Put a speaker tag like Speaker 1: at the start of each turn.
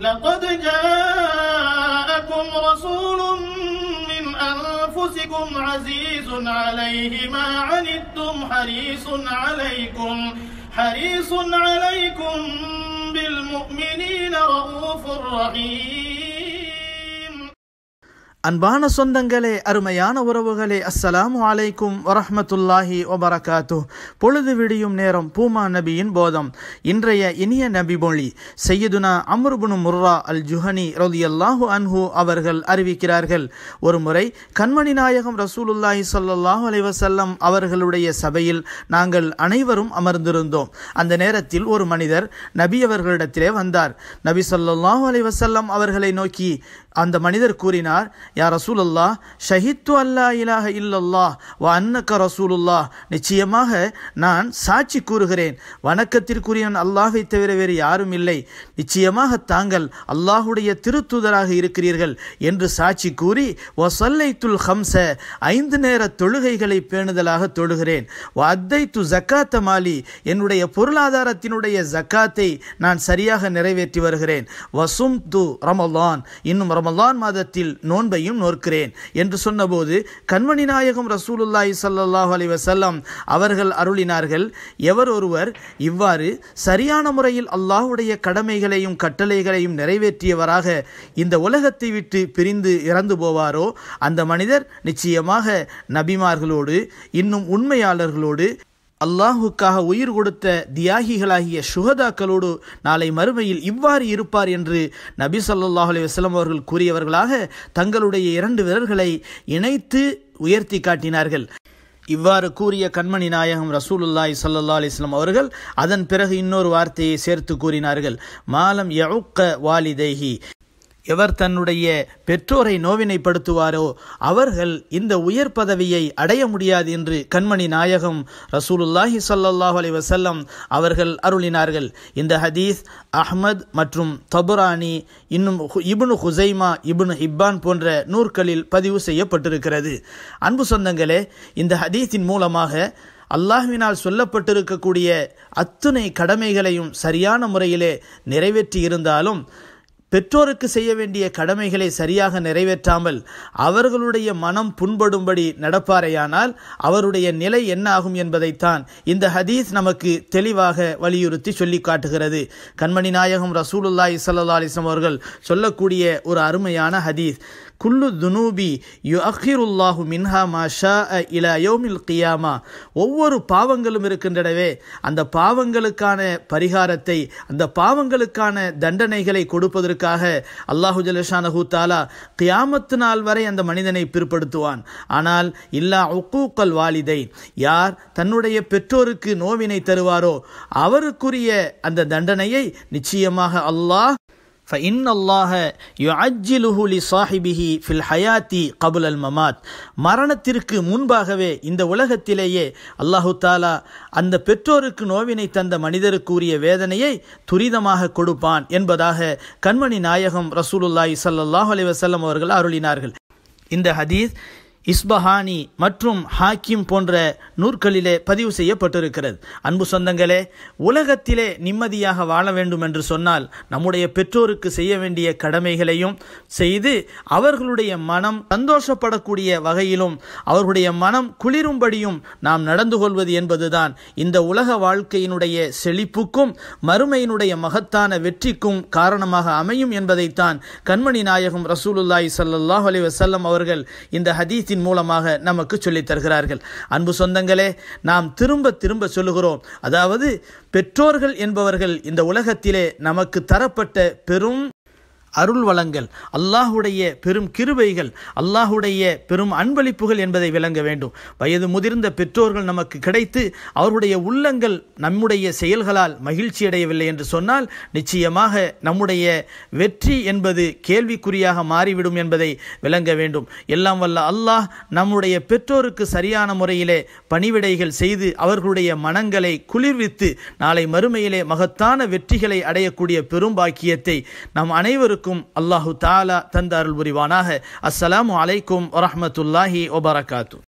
Speaker 1: لقد جاءكم رسول من أنفسكم عزيز عليه ما عنتم حريص عليكم حريص عليكم بالمؤمنين رؤوف رحيم அன்பான சொந்தங்களே அருமையான உறவுகளே அஸ்ஸலாமு அலைக்கும் வரஹமத்துல்லாஹி வபரகாத்து பொழுது விடியும் நேரம் பூமா நபியின் போதம் இன்றைய இனிய நபி மொழி செய்யதுனா அமர்புனு முர்ரா அல் ஜுஹனி அல்லாஹு அன்ஹு அவர்கள் அறிவிக்கிறார்கள் ஒரு முறை கண்மணி நாயகம் ரசூலுல்லாஹி சொல்லல்லாஹு அலைவசல்லம் அவர்களுடைய சபையில் நாங்கள் அனைவரும் அமர்ந்திருந்தோம் அந்த நேரத்தில் ஒரு மனிதர் நபி அவர்களிடத்திலே வந்தார் நபி சொல்லல்லாஹு அலைவசல்லம் அவர்களை நோக்கி அந்த மனிதர் கூறினார் யா ரசூலல்லா ஷஹித்து அல்லா இலாஹ இல்லல்லா வ அன்னக்க ரசூலுல்லா நிச்சயமாக நான் சாட்சி கூறுகிறேன் வணக்கத்திற்குரியவன் அல்லாஹை தவிர வேறு யாரும் இல்லை நிச்சயமாக தாங்கள் அல்லாஹுடைய திருத்துதராக இருக்கிறீர்கள் என்று சாட்சி கூறி ஒ சொல்லை துல் ஹம்ச ஐந்து நேர தொழுகைகளை பேணுதலாக தொழுகிறேன் வ அத்தை து ஜக்காத்த மாலி என்னுடைய பொருளாதாரத்தினுடைய ஜக்காத்தை நான் சரியாக நிறைவேற்றி வருகிறேன் வசும் து ரமலான் இன்னும் ரமலான் மாதத்தில் நோன்பை கால்களையும் நோக்கிறேன் என்று சொன்னபோது கண்மணி நாயகம் ரசூலுல்லாஹி சல்லாஹ் அலி அவர்கள் அருளினார்கள் எவர் ஒருவர் இவ்வாறு சரியான முறையில் அல்லாஹுடைய கடமைகளையும் கட்டளைகளையும் நிறைவேற்றியவராக இந்த உலகத்தை விட்டு பிரிந்து இறந்து போவாரோ அந்த மனிதர் நிச்சயமாக நபிமார்களோடு இன்னும் உண்மையாளர்களோடு அல்லாஹுக்காக உயிர் கொடுத்த தியாகிகளாகிய சுகதாக்களோடு நாளை மறுமையில் இவ்வாறு இருப்பார் என்று நபி சல்லாஹ் அலி வஸ்லம் அவர்கள் கூறியவர்களாக தங்களுடைய இரண்டு விரல்களை இணைத்து உயர்த்தி காட்டினார்கள் இவ்வாறு கூறிய கண்மணி நாயகம் ரசூலுல்லாய் சல்லா அலிஸ்லாம் அவர்கள் அதன் பிறகு இன்னொரு வார்த்தையை சேர்த்து கூறினார்கள் மாலம் யவுக்க வாலிதேஹி எவர் தன்னுடைய பெற்றோரை நோவினைப்படுத்துவாரோ அவர்கள் இந்த உயர் பதவியை அடைய முடியாது என்று கண்மணி நாயகம் ரசூலுல்லாஹி சல்லாஹ் அலி வசல்லம் அவர்கள் அருளினார்கள் இந்த ஹதீஸ் அஹ்மத் மற்றும் தபுரானி இன்னும் இபுனு ஹுசைமா இபுனு ஹிப்பான் போன்ற நூற்களில் பதிவு செய்யப்பட்டிருக்கிறது அன்பு சொந்தங்களே இந்த ஹதீஸின் மூலமாக அல்லாஹ்வினால் சொல்லப்பட்டிருக்கக்கூடிய அத்துணை கடமைகளையும் சரியான முறையிலே நிறைவேற்றி இருந்தாலும் பெற்றோருக்கு செய்ய வேண்டிய கடமைகளை சரியாக நிறைவேற்றாமல் அவர்களுடைய மனம் புண்படும்படி நடப்பாரையானால் அவருடைய நிலை என்ன ஆகும் என்பதைத்தான் இந்த ஹதீஸ் நமக்கு தெளிவாக வலியுறுத்தி சொல்லி காட்டுகிறது கண்மணி நாயகம் ரசூலுல்லா இசல்லா அலிஸ்லாம் அவர்கள் சொல்லக்கூடிய ஒரு அருமையான ஹதீஸ் குல்லு துனூபி யு அஹிருல்லாஹு மின்ஹா மாஷா இல யோமில் கியாமா ஒவ்வொரு பாவங்களும் இருக்கின்றனவே அந்த பாவங்களுக்கான பரிகாரத்தை அந்த பாவங்களுக்கான தண்டனைகளை கொடுப்பதற்கு செய்ததற்காக அல்லாஹு தாலா கியாமத்து நாள் வரை அந்த மனிதனை பிற்படுத்துவான் ஆனால் இல்லா உக்கூக்கல் வாலிதை யார் தன்னுடைய பெற்றோருக்கு நோவினை தருவாரோ அவருக்குரிய அந்த தண்டனையை நிச்சயமாக அல்லாஹ் فإن الله சாஹிபிஹி لصاحبه ஹயாத்தி கபுல் அல் மமாத் மரணத்திற்கு முன்பாகவே இந்த உலகத்திலேயே அல்லாஹு தாலா அந்த பெற்றோருக்கு நோவினை தந்த மனிதருக்குரிய வேதனையை துரிதமாக கொடுப்பான் என்பதாக கண்மணி நாயகம் ரசூலுல்லாஹி சல்லாஹ் அலி வசல்லம் அவர்கள் அருளினார்கள் இந்த ஹதீஸ் இஸ்பஹானி மற்றும் ஹாக்கிம் போன்ற நூற்களிலே பதிவு செய்யப்பட்டிருக்கிறது அன்பு சொந்தங்களே உலகத்திலே நிம்மதியாக வாழ வேண்டும் என்று சொன்னால் நம்முடைய பெற்றோருக்கு செய்ய வேண்டிய கடமைகளையும் செய்து அவர்களுடைய மனம் சந்தோஷப்படக்கூடிய வகையிலும் அவர்களுடைய மனம் குளிரும்படியும் நாம் நடந்து கொள்வது என்பதுதான் இந்த உலக வாழ்க்கையினுடைய செழிப்புக்கும் மறுமையினுடைய மகத்தான வெற்றிக்கும் காரணமாக அமையும் என்பதைத்தான் கண்மணி நாயகம் ரசூலுல்லாய் சல்லாஹ் அலி வசல்லம் அவர்கள் இந்த ஹதீஸ் வசனத்தின் மூலமாக நமக்கு சொல்லித் தருகிறார்கள் அன்பு சொந்தங்களே நாம் திரும்ப திரும்ப சொல்லுகிறோம் அதாவது பெற்றோர்கள் என்பவர்கள் இந்த உலகத்திலே நமக்கு தரப்பட்ட பெரும் அருள் வளங்கள் அல்லாஹுடைய பெரும் கிருபைகள் அல்லாஹுடைய பெரும் அன்பளிப்புகள் என்பதை விளங்க வேண்டும் வயது முதிர்ந்த பெற்றோர்கள் நமக்கு கிடைத்து அவருடைய உள்ளங்கள் நம்முடைய செயல்களால் மகிழ்ச்சி அடையவில்லை என்று சொன்னால் நிச்சயமாக நம்முடைய வெற்றி என்பது கேள்விக்குறியாக மாறிவிடும் என்பதை விளங்க வேண்டும் எல்லாம் வல்ல அல்லாஹ் நம்முடைய பெற்றோருக்கு சரியான முறையிலே பணிவிடைகள் செய்து அவர்களுடைய மனங்களை குளிர்வித்து நாளை மறுமையிலே மகத்தான வெற்றிகளை அடையக்கூடிய பெரும் பாக்கியத்தை நம் அனைவருக்கும் அனைவருக்கும் அல்லாஹு தாலா தந்த அருள் புரிவானாக அஸ்ஸலாமு அலைக்கும் வரமத்துல்லாஹி ஒபரகாத்து